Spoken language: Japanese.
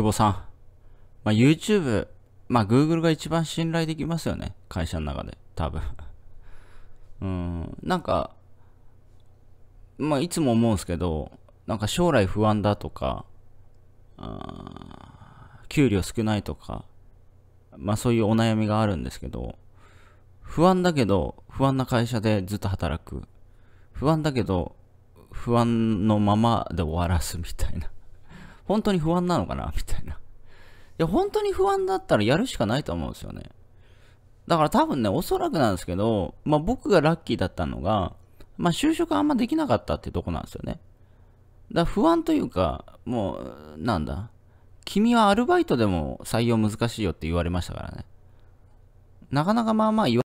久保さん。まあ、YouTube、まあ、Google が一番信頼できますよね。会社の中で。多分。うん。なんか、まあ、いつも思うんですけど、なんか将来不安だとか、給料少ないとか、まあそういうお悩みがあるんですけど、不安だけど、不安な会社でずっと働く。不安だけど、不安のままで終わらすみたいな本当に不安なのかな みたいな。いや、本当に不安だったらやるしかないと思うんですよね。だから多分ね、おそらくなんですけど、まあ僕がラッキーだったのが、まあ就職あんまできなかったってとこなんですよね。だから不安というか、もう、なんだ。君はアルバイトでも採用難しいよって言われましたからね。なかなかまあまあ言わ